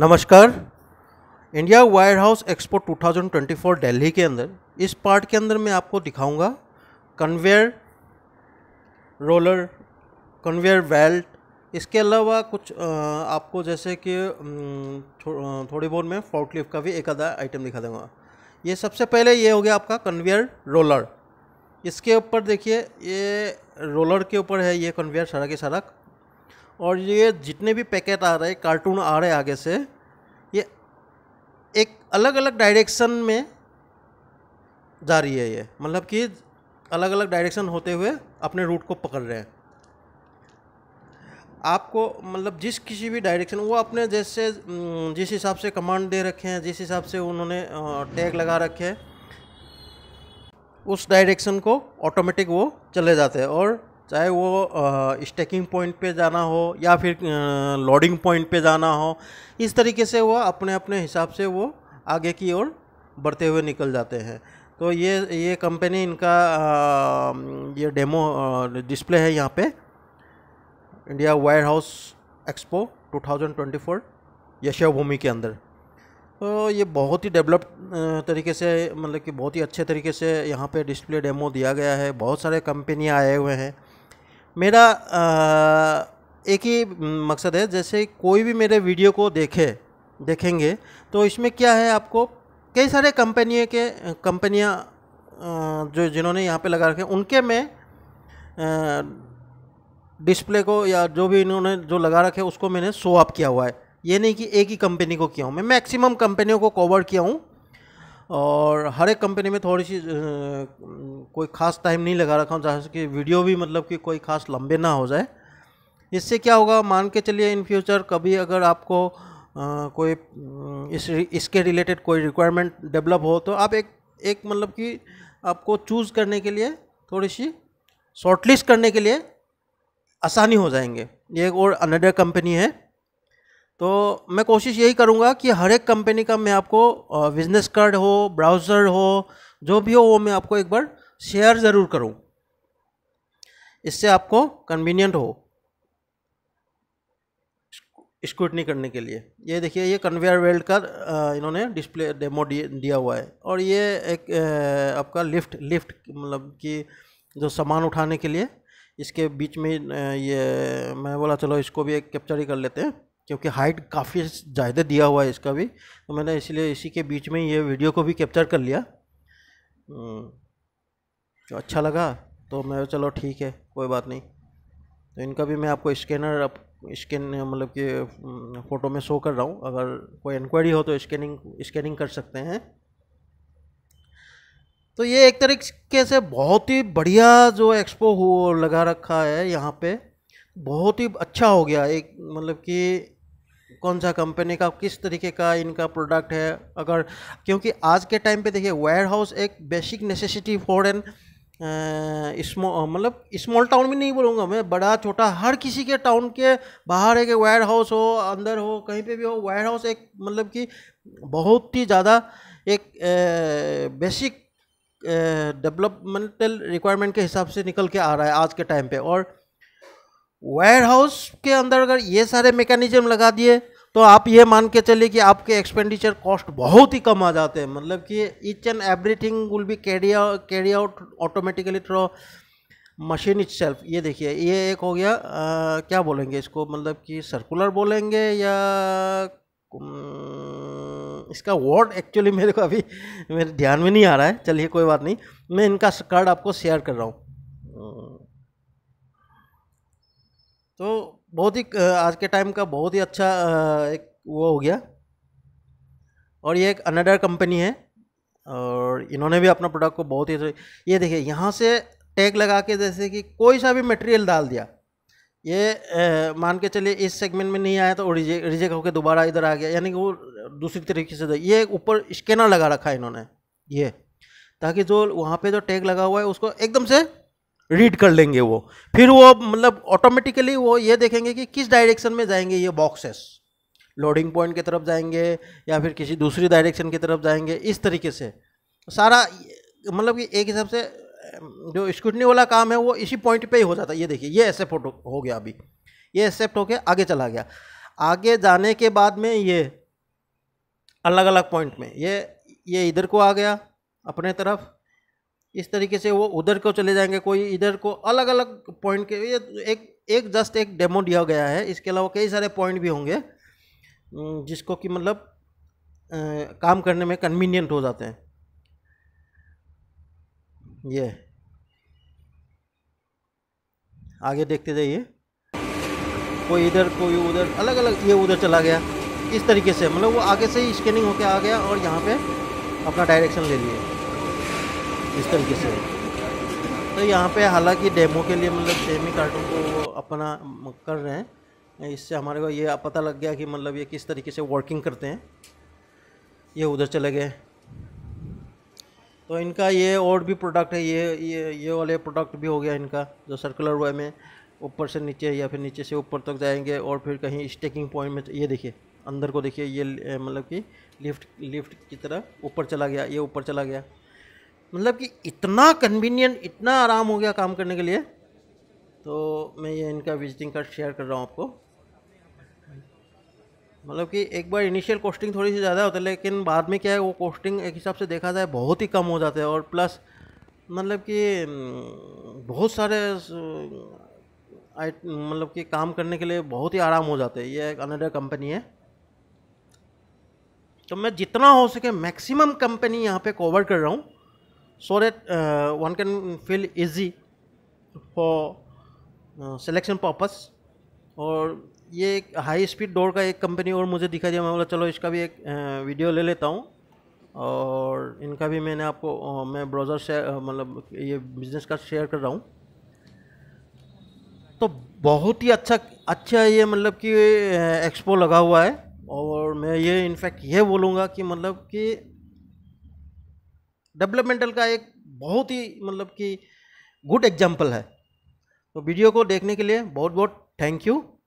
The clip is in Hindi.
नमस्कार India warehouse expo 2024 Delhi के अंदर इस पार्ट के अंदर मैं आपको दिखाऊंगा कन्वेयर रोलर कन्वेयर बेल्ट इसके अलावा कुछ आपको जैसे कि थो, थोड़ी बहुत मैं लिफ्ट का भी एक आधा आइटम दिखा दूंगा ये सबसे पहले ये हो गया आपका कन्वेयर रोलर इसके ऊपर देखिए ये रोलर के ऊपर है ये कन्वेयर सड़क के और ये जितने भी पैकेट आ रहे कार्टून आ रहे आगे से ये एक अलग अलग डायरेक्शन में जा रही है ये मतलब कि अलग अलग डायरेक्शन होते हुए अपने रूट को पकड़ रहे हैं आपको मतलब जिस किसी भी डायरेक्शन वो अपने जैसे जिस हिसाब से कमांड दे रखे हैं जिस हिसाब से उन्होंने टैग लगा रखे हैं उस डायरेक्शन को ऑटोमेटिक वो चले जाते हैं और चाहे वो स्टेकिंग पॉइंट पे जाना हो या फिर लोडिंग पॉइंट पे जाना हो इस तरीके से वो अपने अपने हिसाब से वो आगे की ओर बढ़ते हुए निकल जाते हैं तो ये ये कंपनी इनका आ, ये डेमो डिस्प्ले है यहाँ पे India warehouse expo 2024 Yashobhoomi के अंदर तो ये बहुत ही डेवलप तरीके से मतलब कि बहुत ही अच्छे तरीके से यहाँ पे डिस्प्ले डेमो दिया गया है बहुत सारे कंपनियाँ आए हुए हैं मेरा एक ही मकसद है जैसे कोई भी मेरे वीडियो को देखे देखेंगे तो इसमें क्या है आपको कई सारे कंपनी के कंपनियाँ जो जिन्होंने यहाँ पे लगा रखे उनके में डिस्प्ले को या जो भी इन्होंने जो लगा रखे उसको मैंने शो अप किया हुआ है ये नहीं कि एक ही कंपनी को किया हूँ मैं मैक्सिमम कंपनियों को कवर किया हूँ और हर एक कंपनी में थोड़ी सी कोई ख़ास टाइम नहीं लगा रखा हूँ जहाँ कि वीडियो भी मतलब कि कोई ख़ास लंबे ना हो जाए इससे क्या होगा मान के चलिए इन फ्यूचर कभी अगर आपको आ, कोई इस इसके रिलेटेड कोई रिक्वायरमेंट डेवलप हो तो आप एक एक मतलब कि आपको चूज़ करने के लिए थोड़ी सी शॉर्टलिस्ट करने के लिए आसानी हो जाएंगे ये एक और अनदर कंपनी है तो मैं कोशिश यही करूँगा कि हर एक कंपनी का मैं आपको बिजनेस कार्ड हो ब्राउज़र हो जो भी हो वो मैं आपको एक बार शेयर ज़रूर करूँ इससे आपको कन्वीनियंट हो स्क्रूटनी करने के लिए ये देखिए ये कन्वेयर वेल्ट का इन्होंने डिस्प्ले डेमो दिया हुआ है और ये एक आपका लिफ्ट लिफ्ट मतलब कि जो सामान उठाने के लिए इसके बीच में ये मैं बोला चलो इसको भी एक कैप्चर ही कर लेते हैं क्योंकि हाइट काफ़ी ज़्यादा दिया हुआ है इसका भी तो मैंने इसलिए इसी के बीच में ये वीडियो को भी कैप्चर कर लिया हम्म, तो अच्छा लगा तो मैं चलो ठीक है कोई बात नहीं तो इनका भी मैं आपको स्कैनर आप स्कैन मतलब कि फ़ोटो हम्म, में शो कर रहा हूँ अगर कोई इंक्वायरी हो तो स्कैनिंग स्कैनिंग कर सकते हैं तो ये एक तरीके से बहुत ही बढ़िया जो एक्सपो हो लगा रखा है यहाँ पे बहुत ही अच्छा हो गया एक मतलब कि कौन सा कंपनी का किस तरीके का इनका प्रोडक्ट है अगर क्योंकि आज के टाइम पे देखिए वायर हाउस एक basic necessity for an small मतलब स्मॉल टाउन भी नहीं बोलूँगा मैं बड़ा छोटा हर किसी के टाउन के बाहर एक वायर हाउस हो अंदर हो कहीं पे भी हो वायर हाउस एक मतलब कि बहुत ही ज़्यादा एक बेसिक डेवलपमेंटल रिक्वायरमेंट के हिसाब से निकल के आ रहा है आज के टाइम पे और वेयर हाउस के अंदर अगर ये सारे मेकेनिज्म लगा दिए तो आप ये मान के चलिए कि आपके एक्सपेंडिचर कॉस्ट बहुत ही कम आ जाते हैं मतलब कि each and everything will be carry carry out automatically through machine itself ये देखिए ये एक हो गया आ, क्या बोलेंगे इसको मतलब कि सर्कुलर बोलेंगे या इसका वर्ड एक्चुअली मेरे को अभी मेरे ध्यान में नहीं आ रहा है चलिए कोई बात नहीं मैं इनका कार्ड आपको शेयर कर रहा हूँ तो बहुत ही आज के टाइम का बहुत ही अच्छा एक वो हो गया और ये एक अनडर कंपनी है और इन्होंने भी अपना प्रोडक्ट को बहुत ही ये देखिए यहाँ से टैग लगा के जैसे कि कोई सा भी मटेरियल डाल दिया ये मान के चलिए इस सेगमेंट में नहीं आया तो रिजेक्ट रिजेक्ट होकर दोबारा इधर आ गया यानी कि वो दूसरी तरीके से ये ऊपर स्कैनर लगा रखा है इन्होंने ये ताकि जो वहाँ पे जो टैग लगा हुआ है उसको एकदम से रीड कर लेंगे वो फिर वो मतलब ऑटोमेटिकली वो ये देखेंगे कि किस डायरेक्शन में जाएंगे ये बॉक्सेस लोडिंग पॉइंट की तरफ जाएंगे या फिर किसी दूसरी डायरेक्शन की तरफ जाएंगे इस तरीके से सारा मतलब कि एक हिसाब से जो स्क्रूटनी वाला काम है वो इसी पॉइंट पे ही हो जाता है ये देखिए ये एक्सेप्ट हो गया अभी ये एक्सेप्ट होकर आगे चला गया आगे जाने के बाद में ये अलग अलग पॉइंट में ये ये इधर को आ गया अपने तरफ इस तरीके से वो उधर को चले जाएंगे कोई इधर को अलग अलग पॉइंट के ये एक एक जस्ट एक डेमो दिया गया है इसके अलावा कई सारे पॉइंट भी होंगे जिसको कि मतलब काम करने में कन्वीनियंट हो जाते हैं ये आगे देखते जाइए कोई इधर कोई उधर अलग अलग ये उधर चला गया इस तरीके से मतलब वो आगे से ही स्कैनिंग होकर आ गया और यहाँ पे अपना डायरेक्शन ले लिया इस तरीके से तो यहाँ पे हालांकि डेमो के लिए मतलब सेमी कार्टून को वो अपना कर रहे हैं इससे हमारे को ये पता लग गया कि मतलब ये किस तरीके से वर्किंग करते हैं ये उधर चले गए तो इनका ये और भी प्रोडक्ट है ये ये ये वाले प्रोडक्ट भी हो गया इनका जो सर्कुलर वे में ऊपर से नीचे या फिर नीचे से ऊपर तक जाएंगे और फिर कहीं स्टेकिंग पॉइंट में ये देखिए अंदर को देखिए ये मतलब कि लिफ्ट लिफ्ट की तरह ऊपर चला गया ये ऊपर चला गया मतलब कि इतना कन्वीनियंट इतना आराम हो गया काम करने के लिए तो मैं ये इनका विजिटिंग कार्ड शेयर कर रहा हूँ आपको मतलब कि एक बार इनिशियल कॉस्टिंग थोड़ी सी ज़्यादा होता है लेकिन बाद में क्या है वो कॉस्टिंग एक हिसाब से देखा जाए बहुत ही कम हो जाता है और प्लस मतलब कि हम्म, बहुत सारे मतलब कि काम करने के लिए बहुत ही आराम हो जाते हैं ये एक अनदर कंपनी है तो मैं जितना हो सके मैक्सिमम कंपनी यहाँ पे कवर कर रहा हूँ so that uh, one can feel easy for selection uh, purpose और ये एक हाई स्पीड दौड़ का एक कंपनी और मुझे दिखा दिया मैं बोला चलो इसका भी एक वीडियो uh, ले लेता हूँ और इनका भी मैंने आपको uh, मैं ब्राउज़र से मतलब ये बिज़नेस का शेयर कर रहा हूँ तो बहुत ही अच्छा अच्छा ये मतलब कि एक्सपो लगा हुआ है और मैं ये इनफैक्ट ये बोलूँगा कि मतलब कि डेवलपमेंटल का एक बहुत ही मतलब कि गुड एग्जाम्पल है तो वीडियो को देखने के लिए बहुत बहुत थैंक यू